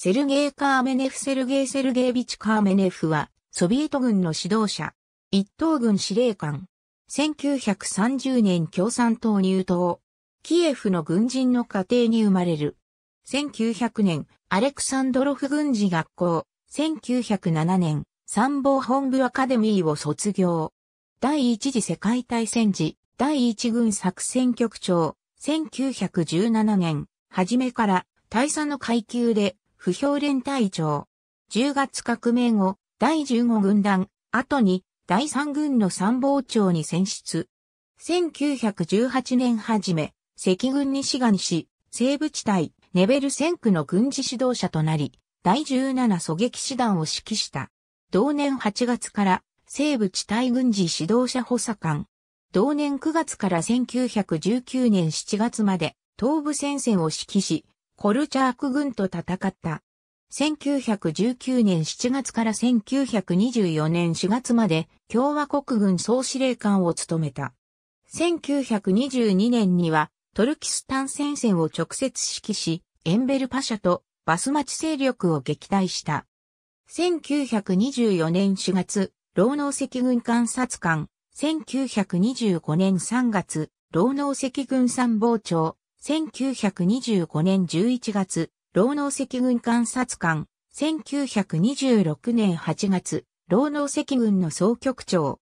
セルゲイ・カーメネフ・セルゲイ・セルゲイビチ・カーメネフは、ソビエト軍の指導者、一等軍司令官。1930年共産党入党。キエフの軍人の家庭に生まれる。1900年、アレクサンドロフ軍事学校。1907年、参謀本部アカデミーを卒業。第一次世界大戦時、第一軍作戦局長。1917年、初めから大佐の階級で不評連隊長。10月革命後、第15軍団、後に第3軍の参謀長に選出。1918年初め、赤軍西岸市、西部地帯、ネベル戦区の軍事指導者となり、第17狙撃師団を指揮した。同年8月から西部地帯軍事指導者補佐官。同年9月から1919年7月まで東部戦線を指揮し、コルチャーク軍と戦った。1919年7月から1924年4月まで共和国軍総司令官を務めた。1922年にはトルキスタン戦線を直接指揮し、エンベルパシャとバスマチ勢力を撃退した。1924年4月、労農赤軍監察官。1925年3月、労農赤軍参謀長。1925年11月、労農赤軍監察官、1926年8月、労農赤軍の総局長。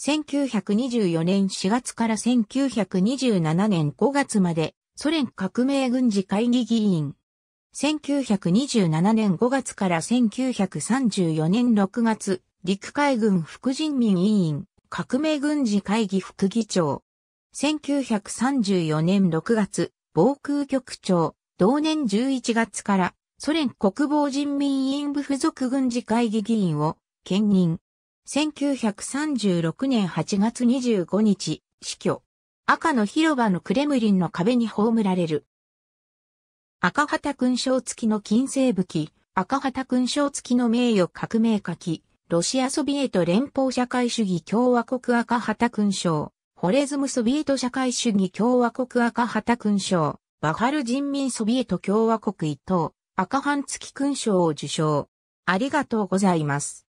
1924年4月から1927年5月まで、ソ連革命軍事会議議員。1927年5月から1934年6月、陸海軍副人民委員、革命軍事会議副議長。1934年6月、防空局長、同年11月からソ連国防人民委員部附属軍事会議議員を兼任。1936年8月25日、死去。赤の広場のクレムリンの壁に葬られる。赤旗勲章付きの金星武器、赤旗勲章付きの名誉革命家記、ロシアソビエト連邦社会主義共和国赤旗勲章。ホレズムソビエト社会主義共和国赤旗勲章、バハル人民ソビエト共和国一等、赤半月勲章を受章。ありがとうございます。